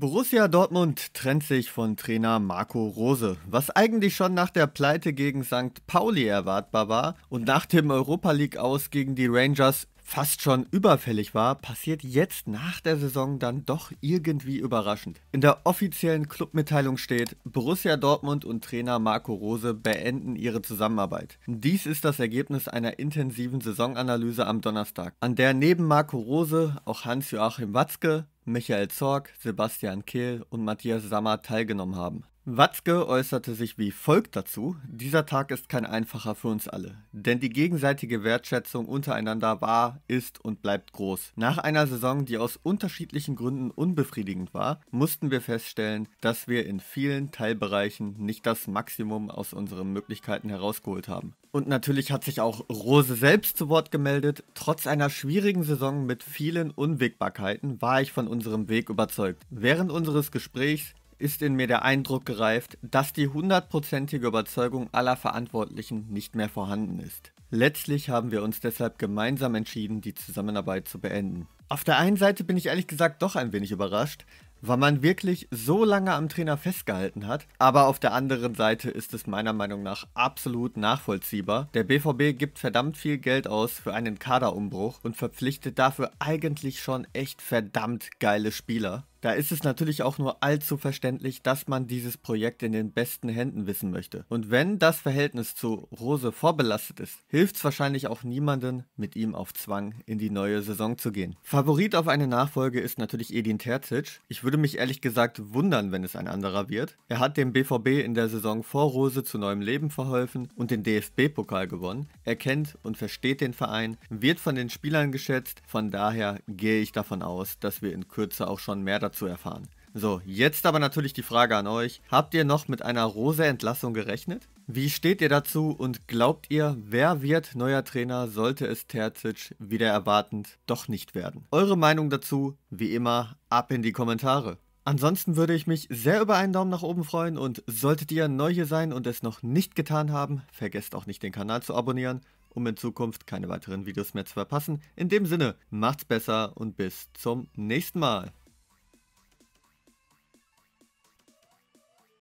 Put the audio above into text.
Borussia Dortmund trennt sich von Trainer Marco Rose. Was eigentlich schon nach der Pleite gegen St. Pauli erwartbar war und nach dem Europa League aus gegen die Rangers fast schon überfällig war, passiert jetzt nach der Saison dann doch irgendwie überraschend. In der offiziellen Clubmitteilung steht, Borussia Dortmund und Trainer Marco Rose beenden ihre Zusammenarbeit. Dies ist das Ergebnis einer intensiven Saisonanalyse am Donnerstag, an der neben Marco Rose auch Hans-Joachim Watzke, Michael Zorg, Sebastian Kehl und Matthias Sammer teilgenommen haben. Watzke äußerte sich wie folgt dazu: Dieser Tag ist kein einfacher für uns alle, denn die gegenseitige Wertschätzung untereinander war, ist und bleibt groß. Nach einer Saison, die aus unterschiedlichen Gründen unbefriedigend war, mussten wir feststellen, dass wir in vielen Teilbereichen nicht das Maximum aus unseren Möglichkeiten herausgeholt haben. Und natürlich hat sich auch Rose selbst zu Wort gemeldet. Trotz einer schwierigen Saison mit vielen Unwägbarkeiten war ich von unserem Weg überzeugt. Während unseres Gesprächs ist in mir der Eindruck gereift, dass die hundertprozentige Überzeugung aller Verantwortlichen nicht mehr vorhanden ist. Letztlich haben wir uns deshalb gemeinsam entschieden, die Zusammenarbeit zu beenden. Auf der einen Seite bin ich ehrlich gesagt doch ein wenig überrascht, weil man wirklich so lange am Trainer festgehalten hat, aber auf der anderen Seite ist es meiner Meinung nach absolut nachvollziehbar. Der BVB gibt verdammt viel Geld aus für einen Kaderumbruch und verpflichtet dafür eigentlich schon echt verdammt geile Spieler. Da ist es natürlich auch nur allzu verständlich, dass man dieses Projekt in den besten Händen wissen möchte. Und wenn das Verhältnis zu Rose vorbelastet ist, hilft es wahrscheinlich auch niemanden, mit ihm auf Zwang in die neue Saison zu gehen. Favorit auf eine Nachfolge ist natürlich Edin Terzic. Ich würde mich ehrlich gesagt wundern, wenn es ein anderer wird. Er hat dem BVB in der Saison vor Rose zu neuem Leben verholfen und den DFB-Pokal gewonnen. Er kennt und versteht den Verein, wird von den Spielern geschätzt. Von daher gehe ich davon aus, dass wir in Kürze auch schon mehr dazu dazu erfahren. So, jetzt aber natürlich die Frage an euch. Habt ihr noch mit einer rosa Entlassung gerechnet? Wie steht ihr dazu und glaubt ihr, wer wird neuer Trainer, sollte es Terzic wieder erwartend doch nicht werden? Eure Meinung dazu, wie immer, ab in die Kommentare. Ansonsten würde ich mich sehr über einen Daumen nach oben freuen und solltet ihr neu hier sein und es noch nicht getan haben, vergesst auch nicht den Kanal zu abonnieren, um in Zukunft keine weiteren Videos mehr zu verpassen. In dem Sinne, macht's besser und bis zum nächsten Mal.